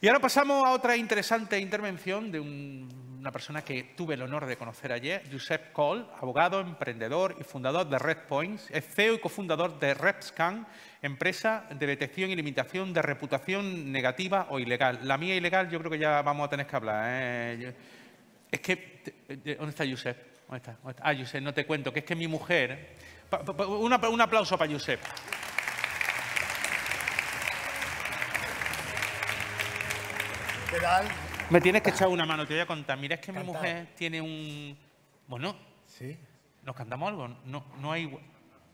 Y ahora pasamos a otra interesante intervención de una persona que tuve el honor de conocer ayer, Josep Cole, abogado, emprendedor y fundador de RedPoints. Points, es CEO y cofundador de RepScan, empresa de detección y limitación de reputación negativa o ilegal. La mía ilegal yo creo que ya vamos a tener que hablar. ¿eh? Es que, ¿dónde está Josep? ¿Dónde está? Ah, Josep, no te cuento, que es que mi mujer... Un aplauso para Josep. ¿Qué tal? Me tienes que echar una mano, te voy a contar. Mira, es que mi mujer tiene un... Bueno. Sí. ¿Nos cantamos algo? No, no hay,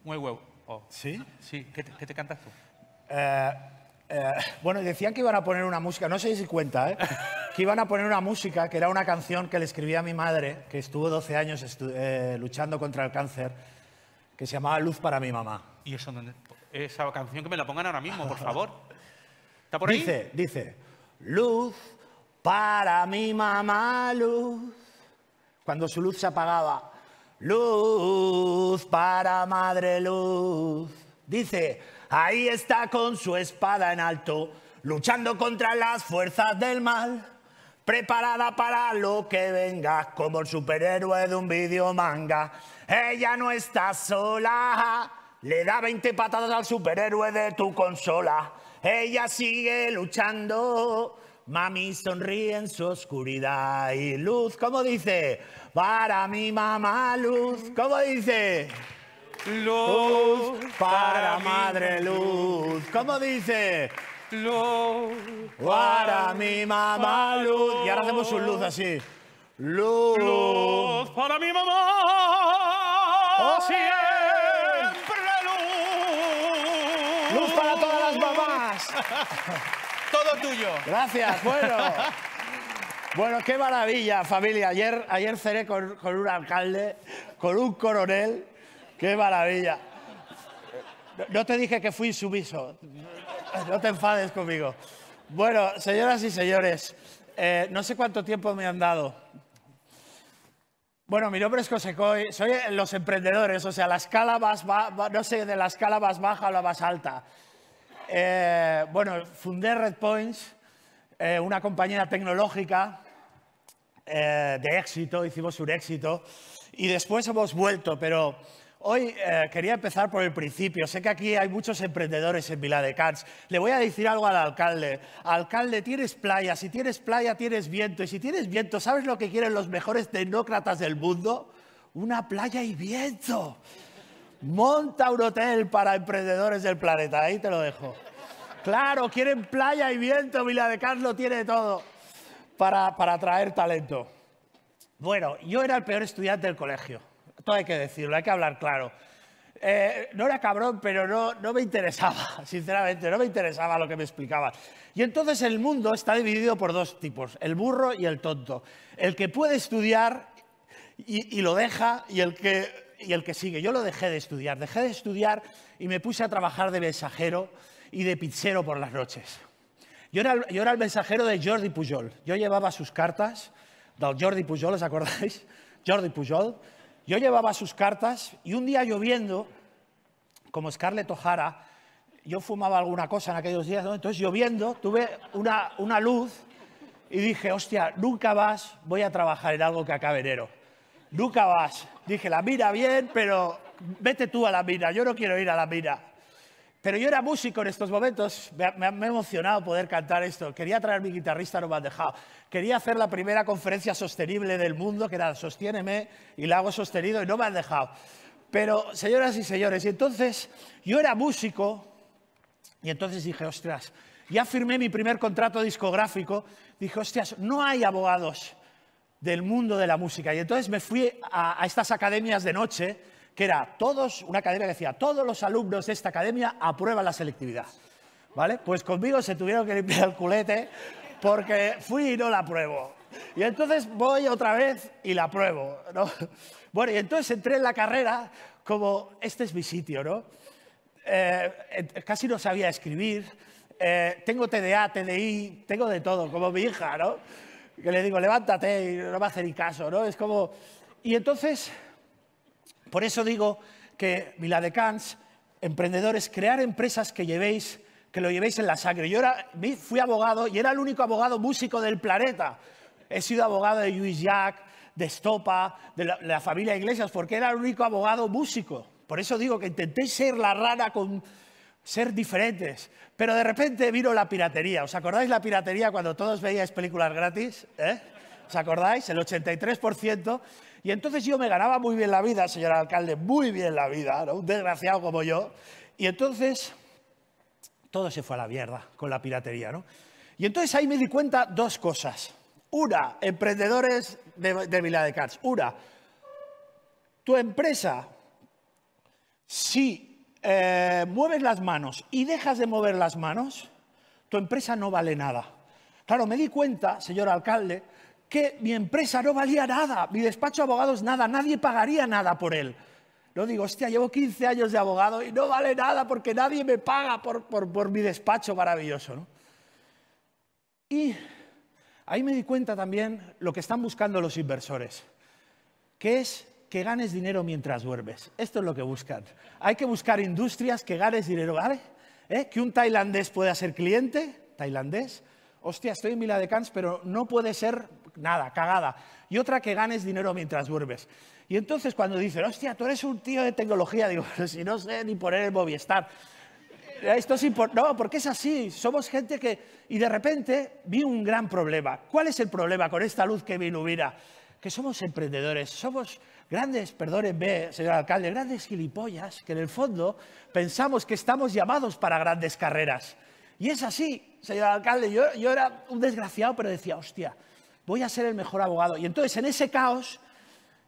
huevo. Oh. Sí. ¿Qué te, cantas tú? Eh, eh, bueno, decían que iban a poner una música, no sé si cuenta, ¿eh? que iban a poner una música que era una canción que le escribía a mi madre, que estuvo 12 años eh, luchando contra el cáncer, que se llamaba Luz para mi mamá. ¿Y eso dónde? Esa canción que me la pongan ahora mismo, por favor. ¿Está por ahí? Dice, dice luz para mi mamá, luz. Cuando su luz se apagaba, luz para madre, luz. Dice, ahí está con su espada en alto, luchando contra las fuerzas del mal, preparada para lo que venga, como el superhéroe de un video manga. Ella no está sola, le da 20 patadas al superhéroe de tu consola ella sigue luchando. Mami sonríe en su oscuridad y luz, ¿cómo dice? Para mi mamá luz, ¿cómo dice? Luz para madre luz, ¿cómo dice? Luz para mi mamá luz. Y ahora hacemos un luz así. Luz, para mi mamá. Oh, Siempre luz. Luz para todas las mamás. Todo tuyo. Gracias, bueno. Bueno, qué maravilla, familia. Ayer, ayer con, un alcalde, con un coronel. Qué maravilla. Eh, no te dije que fui sumiso. No te enfades conmigo. Bueno, señoras y señores, eh, no sé cuánto tiempo me han dado. Bueno, mi nombre es José Coy, soy los emprendedores, o sea, la escala más va, no sé de la escala más baja o la más alta. Eh, bueno, fundé Red Points, eh, una compañía tecnológica eh, de éxito, hicimos un éxito y después hemos vuelto, pero hoy quería empezar por el principio. Sé que aquí hay muchos emprendedores en Vila Le voy a decir algo al alcalde. Alcalde, tienes playa, si tienes playa tienes viento y si tienes viento, ¿sabes lo que quieren los mejores tecnócratas del mundo? Una playa y viento. Monta un hotel para emprendedores del planeta, ahí te lo dejo. Claro, quieren playa y viento, Vila de Carlos tiene todo para, para atraer talento. Bueno, yo era el peor estudiante del colegio, todo hay que decirlo, hay que hablar claro. Eh, no era cabrón, pero no, no me interesaba, sinceramente, no me interesaba lo que me explicaban. Y entonces el mundo está dividido por dos tipos, el burro y el tonto. El que puede estudiar y lo deja y el que y el que sigue. Yo lo dejé de estudiar, dejé de estudiar y me puse a trabajar de mensajero y de pizzero por las noches. Yo era, el mensajero de Jordi Pujol. Yo llevaba sus cartas, Jordi Pujol, ¿os acordáis? Jordi Pujol. Yo llevaba sus cartas y un día lloviendo, como Scarlett O'Hara, yo fumaba alguna cosa en aquellos días, entonces lloviendo tuve una, luz y dije, hostia, nunca vas, voy a trabajar en algo que acabe enero. Nunca vas, Dije, la mira bien, pero vete tú a la mira. yo no quiero ir a la mira. Pero yo era músico en estos momentos, me, ha, emocionado poder cantar esto. Quería traer mi guitarrista, no me han dejado. Quería hacer la primera conferencia sostenible del mundo, que era Sostiéneme, y la hago sostenido, y no me han dejado. Pero, señoras y señores, y entonces yo era músico, y entonces dije, ostras, ya firmé mi primer contrato discográfico, dije, ostras, no hay abogados del mundo de la música. Y entonces me fui a, estas academias de noche, que era todos, una academia que decía, todos los alumnos de esta academia aprueban la selectividad. ¿Vale? Pues conmigo se tuvieron que limpiar el culete porque fui y no la apruebo. Y entonces voy otra vez y la apruebo. ¿no? Bueno, y entonces entré en la carrera como, este es mi sitio, ¿no? Eh, casi no sabía escribir, eh, tengo TDA, TDI, tengo de todo, como mi hija, ¿no? que le digo, levántate y no va a hacer ni caso, ¿no? Es como... Y entonces, por eso digo que Miladecans, emprendedores, crear empresas que llevéis, que lo llevéis en la sangre. Yo era, fui abogado y era el único abogado músico del planeta. He sido abogado de Louis Jacques, de Estopa, de la, familia Iglesias, porque era el único abogado músico. Por eso digo que intentéis ser la rana con ser diferentes. Pero de repente vino la piratería. ¿Os acordáis la piratería cuando todos veíais películas gratis? ¿Eh? ¿Os acordáis? El 83%. Y entonces yo me ganaba muy bien la vida, señor alcalde, muy bien la vida, ¿no? un desgraciado como yo. Y entonces todo se fue a la mierda con la piratería. ¿no? Y entonces ahí me di cuenta dos cosas. Una, emprendedores de, de de Una, tu empresa, sí eh, mueves las manos y dejas de mover las manos, tu empresa no vale nada. Claro, me di cuenta, señor alcalde, que mi empresa no valía nada, mi despacho de abogados nada, nadie pagaría nada por él. Lo digo, hostia, llevo 15 años de abogado y no vale nada porque nadie me paga por, mi despacho maravilloso. Y ahí me di cuenta también lo que están buscando los inversores, que es que ganes dinero mientras duermes. Esto es lo que buscan. Hay que buscar industrias que ganes dinero, ¿vale? ¿Eh? Que un tailandés pueda ser cliente, tailandés. Hostia, estoy en Mila de Cans, pero no puede ser nada, cagada. Y otra que ganes dinero mientras duermes. Y entonces cuando dicen, hostia, tú eres un tío de tecnología, digo, si no sé ni poner el Movistar. Eh, esto es no, porque es así. Somos gente que... Y de repente vi un gran problema. ¿Cuál es el problema con esta luz que me ilumina? Que somos emprendedores, somos grandes, perdónenme, señor alcalde, grandes gilipollas que en el fondo pensamos que estamos llamados para grandes carreras. Y es así, señor alcalde, yo, era un desgraciado, pero decía, hostia, voy a ser el mejor abogado. Y entonces en ese caos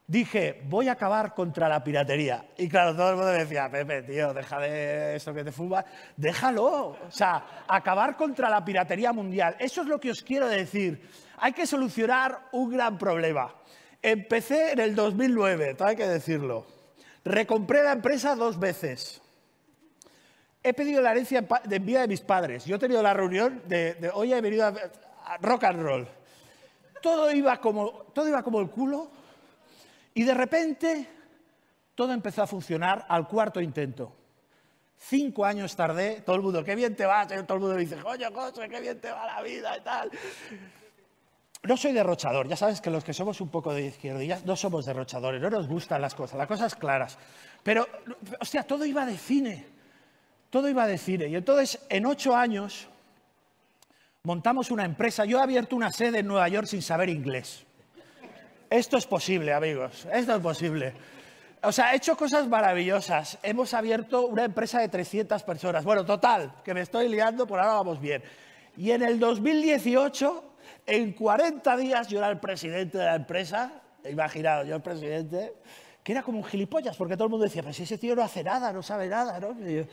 dije, voy a acabar contra la piratería. Y claro, todo el mundo me decía, Pepe, tío, deja de eso que te fuma déjalo. O sea, acabar contra la piratería mundial. Eso es lo que os quiero decir. Hay que solucionar un gran problema. Empecé en el 2009, hay que decirlo. Recompré la empresa dos veces. He pedido la herencia de envía de mis padres. Yo he tenido la reunión de, hoy he venido a, rock and roll. Todo iba, como, todo iba como el culo y de repente todo empezó a funcionar al cuarto intento. Cinco años tardé, todo el mundo, qué bien te vas, todo el mundo dice, coño, coche, qué bien te va la vida y tal. No soy derrochador, ya sabes que los que somos un poco de izquierdillas no somos derrochadores, no nos gustan las cosas, las cosas claras. Pero, sea, todo iba de cine, todo iba de cine. Y entonces, en ocho años, montamos una empresa. Yo he abierto una sede en Nueva York sin saber inglés. Esto es posible, amigos, esto es posible. O sea, he hecho cosas maravillosas. Hemos abierto una empresa de 300 personas. Bueno, total, que me estoy liando, por ahora vamos bien. Y en el 2018 en 40 días yo era el presidente de la empresa, imaginado, yo el presidente, que era como un gilipollas, porque todo el mundo decía, pero si ese tío no hace nada, no sabe nada, ¿no? yo,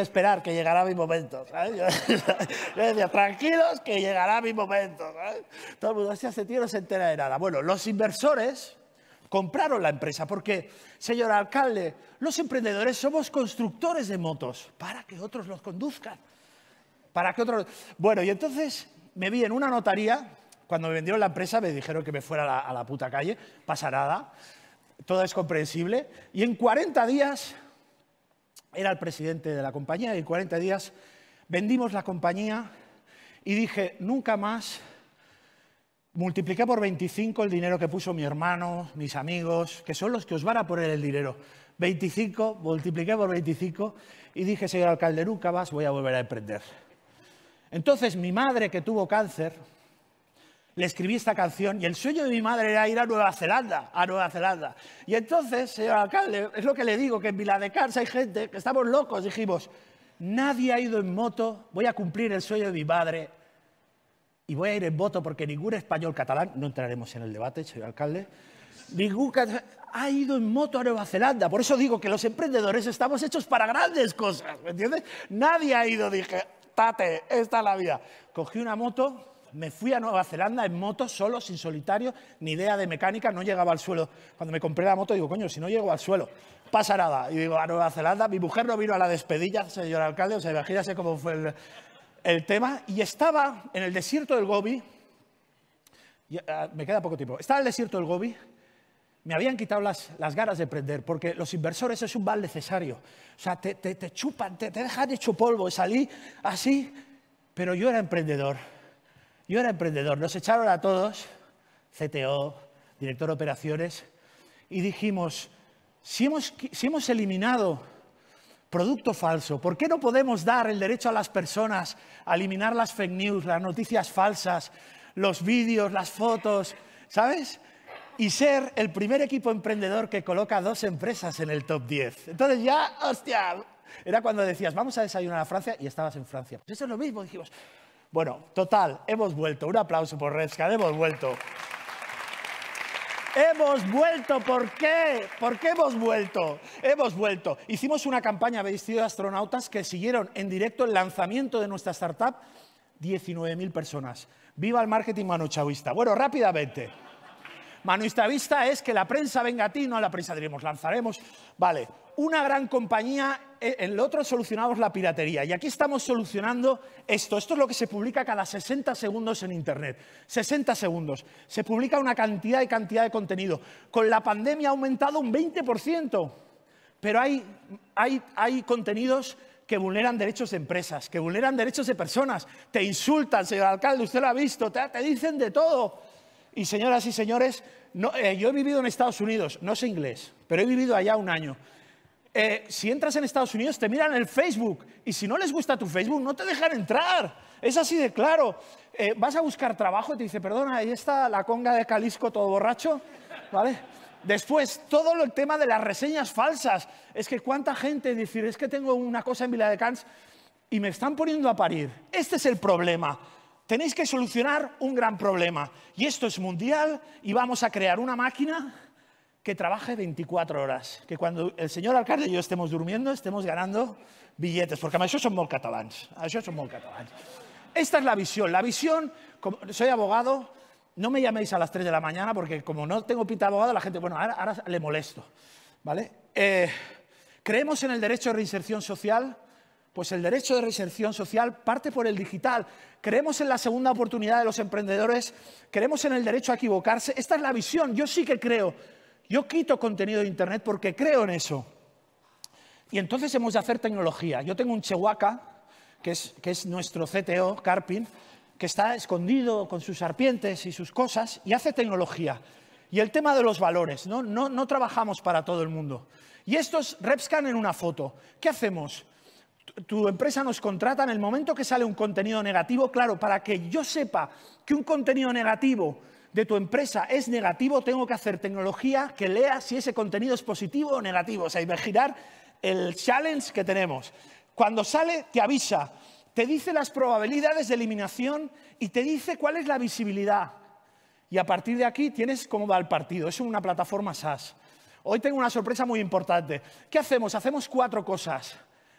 esperar, que llegará mi momento, ¿sabes? Yo, decía, tranquilos, que llegará mi momento, ¿sabes? Todo el mundo decía, ese tío no se entera de nada. Bueno, los inversores compraron la empresa, porque, señor alcalde, los emprendedores somos constructores de motos para que otros los conduzcan. Para que otros... Bueno, y entonces me vi en una notaría, cuando me vendieron la empresa me dijeron que me fuera a la, puta calle, pasa nada, todo es comprensible, y en 40 días, era el presidente de la compañía, y en 40 días vendimos la compañía y dije, nunca más multipliqué por 25 el dinero que puso mi hermano, mis amigos, que son los que os van a poner el dinero. 25, multipliqué por 25 y dije, señor alcalde, nunca más voy a volver a emprender. Entonces mi madre, que tuvo cáncer, le escribí esta canción y el sueño de mi madre era ir a Nueva Zelanda, a Nueva Zelanda. Y entonces, señor eh, alcalde, es lo que le digo, que en Vila de hay gente que estamos locos, dijimos, nadie ha ido en moto, voy a cumplir el sueño de mi madre y voy a ir en moto porque ningún español catalán, no entraremos en el debate, señor alcalde, ningún ha ido en moto a Nueva Zelanda. Por eso digo que los emprendedores estamos hechos para grandes cosas, ¿me entiendes? Nadie ha ido, dije, esta es la vida. Cogí una moto, me fui a Nueva Zelanda en moto, solo, sin solitario, ni idea de mecánica, no llegaba al suelo. Cuando me compré la moto digo, coño, si no llego al suelo, pasa nada. Y digo, a Nueva Zelanda, mi mujer no vino a la despedida, señor alcalde, o sea, imagínese cómo fue el, tema. Y estaba en el desierto del Gobi, ah, me queda poco tiempo, estaba en el desierto del Gobi, me habían quitado las, las, ganas de emprender porque los inversores es un mal necesario. O sea, te, chupan, te, dejan hecho polvo, Y salí así, pero yo era emprendedor. Yo era emprendedor. Nos echaron a todos, CTO, director de operaciones, y dijimos, si hemos, si hemos eliminado producto falso, ¿por qué no podemos dar el derecho a las personas a eliminar las fake news, las noticias falsas, los vídeos, las fotos? ¿Sabes? y ser el primer equipo emprendedor que coloca dos empresas en el top 10. Entonces ya, hostia, era cuando decías, vamos a desayunar a Francia y estabas en Francia. Pues eso es lo mismo, dijimos. Bueno, total, hemos vuelto. Un aplauso por Redscan, hemos vuelto. Hemos vuelto, ¿por qué? ¿Por qué hemos vuelto? Hemos vuelto. Hicimos una campaña vestido de astronautas que siguieron en directo el lanzamiento de nuestra startup 19.000 personas. Viva el marketing chavista. Bueno, rápidamente vista es que la prensa venga a ti, no a la prensa diremos, lanzaremos. Vale, una gran compañía, eh, en lo otro solucionamos la piratería. Y aquí estamos solucionando esto. Esto es lo que se publica cada 60 segundos en Internet. 60 segundos. Se publica una cantidad y cantidad de contenido. Con la pandemia ha aumentado un 20%. Pero hay, hay contenidos que vulneran derechos de empresas, que vulneran derechos de personas, te insultan, señor alcalde, usted lo ha visto, te dicen de todo. Y señoras y señores, eh, yo he vivido en Estados Unidos, no sé inglés, pero he vivido allá un año. Eh, si entras en Estados Unidos te miran el Facebook y si no les gusta tu Facebook no te dejan entrar. Es así de claro. Eh, vas a buscar trabajo y te dice, perdona, ahí está la conga de Calisco todo borracho, ¿vale? Después, todo el tema de las reseñas falsas. Es que cuánta gente decir, es que tengo una cosa en Villa de Cans y me están poniendo a parir. Este es el problema tenéis que solucionar un gran problema. Y esto es mundial y vamos a crear una máquina que trabaje 24 horas, que cuando el señor alcalde y yo estemos durmiendo, estemos ganando billetes, porque a mí molt catalans, això Esta es la visión, la visión, soy abogado, no me llaméis a las 3 de la mañana porque como no tengo pinta de abogado, la gente, bueno, ahora, le molesto, ¿vale? Eh, creemos en el derecho de reinserción social, pues el derecho de reinserción social parte por el digital. Creemos en la segunda oportunidad de los emprendedores, creemos en el derecho a equivocarse. Esta es la visión, yo sí que creo. Yo quito contenido de Internet porque creo en eso. Y entonces hemos de hacer tecnología. Yo tengo un Chehuaca, que es, nuestro CTO, Carpin, que está escondido con sus serpientes y sus cosas y hace tecnología. Y el tema de los valores, ¿no? No, trabajamos para todo el mundo. Y estos Repscan en una foto. ¿Qué hacemos? tu empresa nos contrata en el momento que sale un contenido negativo, claro, para que yo sepa que un contenido negativo de tu empresa es negativo, tengo que hacer tecnología que lea si ese contenido es positivo o negativo. O sea, girar el challenge que tenemos. Cuando sale, te avisa, te dice las probabilidades de eliminación y te dice cuál es la visibilidad. Y a partir de aquí tienes cómo va el partido. Es una plataforma SaaS. Hoy tengo una sorpresa muy importante. ¿Qué hacemos? Hacemos cuatro cosas.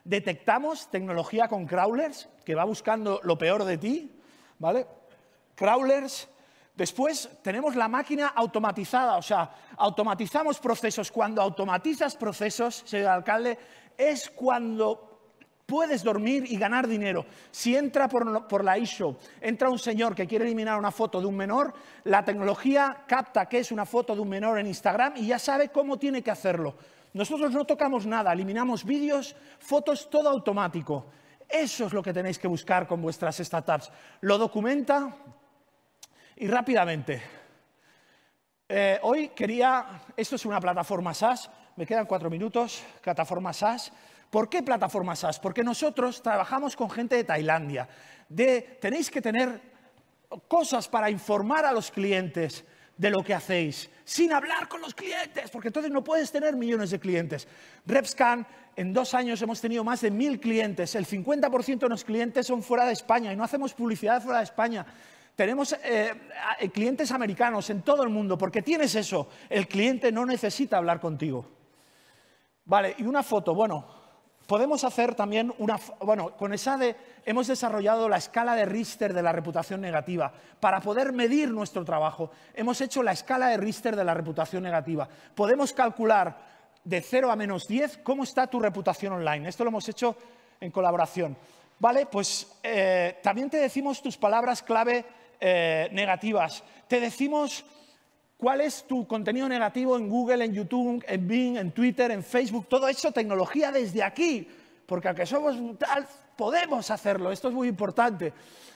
Detectamos tecnología con crawlers, que va buscando lo peor de ti, ¿vale? Crawlers. Después tenemos la máquina automatizada, o sea, automatizamos procesos. Cuando automatizas procesos, señor alcalde, es cuando puedes dormir y ganar dinero. Si entra por, por la eShop, entra un señor que quiere eliminar una foto de un menor, la tecnología capta que es una foto de un menor en Instagram y ya sabe cómo tiene que hacerlo. Nosotros no tocamos nada, eliminamos vídeos, fotos, todo automático. Eso es lo que tenéis que buscar con vuestras startups. Lo documenta y rápidamente. Eh, hoy quería, esto es una plataforma SaaS, me quedan cuatro minutos, plataforma SaaS. ¿Por qué plataforma SaaS? Porque nosotros trabajamos con gente de Tailandia. De, tenéis que tener cosas para informar a los clientes de lo que hacéis, sin hablar con los clientes, porque entonces no puedes tener millones de clientes. RepScan, en dos años hemos tenido más de mil clientes, el 50% de los clientes son fuera de España y no hacemos publicidad fuera de España. Tenemos eh, eh, clientes americanos en todo el mundo, porque tienes eso, el cliente no necesita hablar contigo. Vale, y una foto, bueno, podemos hacer también una... Bueno, con esa de... Hemos desarrollado la escala de Richter de la reputación negativa. Para poder medir nuestro trabajo, hemos hecho la escala de Richter de la reputación negativa. Podemos calcular de 0 a menos 10 cómo está tu reputación online. Esto lo hemos hecho en colaboración. Vale, pues eh, también te decimos tus palabras clave eh, negativas. Te decimos ¿Cuál es tu contenido negativo en Google, en YouTube, en Bing, en Twitter, en Facebook? Todo eso tecnología desde aquí, porque aunque somos tal, podemos hacerlo. Esto es muy importante.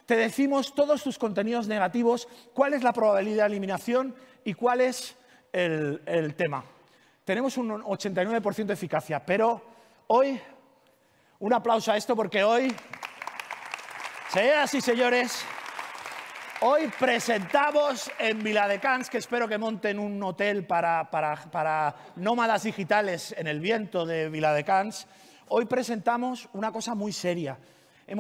Te decimos todos tus contenidos negativos, cuál es la probabilidad de eliminación y cuál es el, el tema. Tenemos un 89% de eficacia, pero hoy, un aplauso a esto porque hoy, señoras y señores, Hoy presentamos en Viladecans, que espero que monten un hotel para, nómadas digitales en el viento de Viladecans. Hoy presentamos una cosa muy seria. Eh,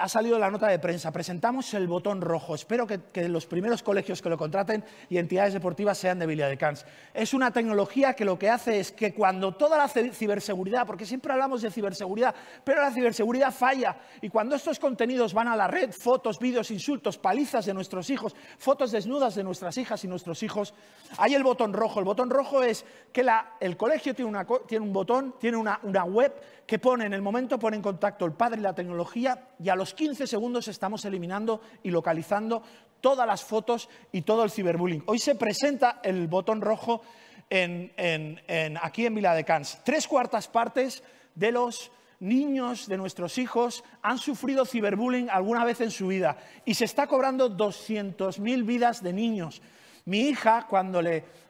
ha salido la nota de prensa. Presentamos el botón rojo. Espero que, los primeros colegios que lo contraten y entidades deportivas sean de de Cans. Es una tecnología que lo que hace es que cuando toda la ciberseguridad, porque siempre hablamos de ciberseguridad, pero la ciberseguridad falla. Y cuando estos contenidos van a la red, fotos, vídeos, insultos, palizas de nuestros hijos, fotos desnudas de nuestras hijas y nuestros hijos, hay el botón rojo. El botón rojo es que la, el colegio tiene, una, tiene, un botón, tiene una, una web que pone, en el momento pone en contacto el padre y la tecnología y a los 15 segundos estamos eliminando y localizando todas las fotos y todo el ciberbullying. Hoy se presenta el botón rojo en, aquí en Vila de Cans. Tres cuartas partes de los niños, de nuestros hijos, han sufrido ciberbullying alguna vez en su vida y se está cobrando 200.000 vidas de niños. Mi hija, cuando,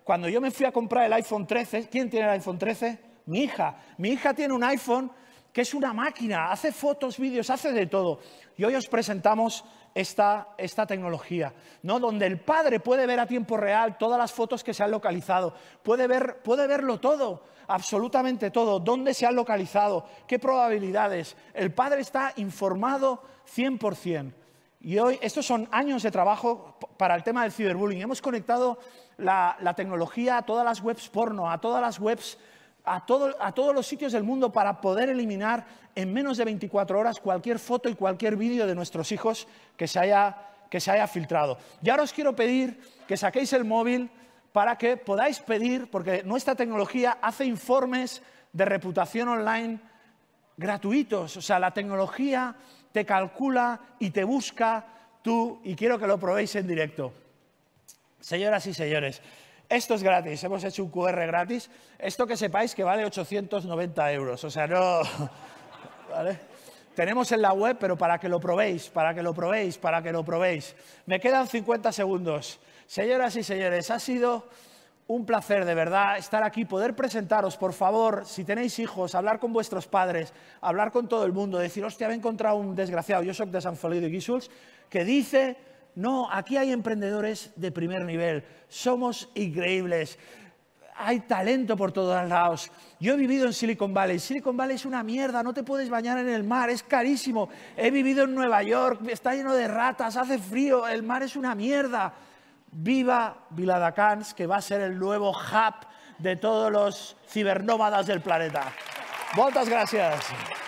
cuando yo me fui a comprar el iPhone 13, ¿quién tiene el iPhone 13? Mi hija. Mi hija tiene un iPhone que es una máquina, hace fotos, vídeos, hace de todo. Y hoy os presentamos esta, esta, tecnología, ¿no? donde el padre puede ver a tiempo real todas las fotos que se han localizado, puede, ver, puede verlo todo, absolutamente todo, dónde se han localizado, qué probabilidades. El padre está informado 100%. Y hoy, estos son años de trabajo para el tema del ciberbullying. Hemos conectado la tecnología a todas las webs porno, a todas las webs a, todos los sitios del mundo para poder eliminar en menos de 24 horas cualquier foto y cualquier vídeo de nuestros hijos que se haya, que se haya filtrado. Y ahora os quiero pedir que saquéis el móvil para que podáis pedir, porque nuestra tecnología hace informes de reputación online gratuitos. O sea, la tecnología te calcula y te busca tú, y quiero que lo probéis en directo. Señoras y señores, esto es gratis, hemos hecho un QR gratis. Esto que sepáis que vale 890 euros, o sea, no... Tenemos en la web, pero para que lo probéis, para que lo probéis, para que lo probéis. Me quedan 50 segundos. Señoras y señores, ha sido un placer de verdad estar aquí, poder presentaros, por favor, si tenéis hijos, hablar con vuestros padres, hablar con todo el mundo, decir, hostia, he encontrado un desgraciado, yo soy de San Felipe de que dice no, aquí hay emprendedores de primer nivel. Somos increíbles. Hay talento por todos lados. Yo he vivido en Silicon Valley. Silicon Valley es una mierda, no te puedes bañar en el mar, es carísimo. He vivido en Nueva York, está lleno de ratas, hace frío, el mar es una mierda. Viva Viladacans, que va a ser el nuevo hub de todos los cibernómadas del planeta. Muchas gracias.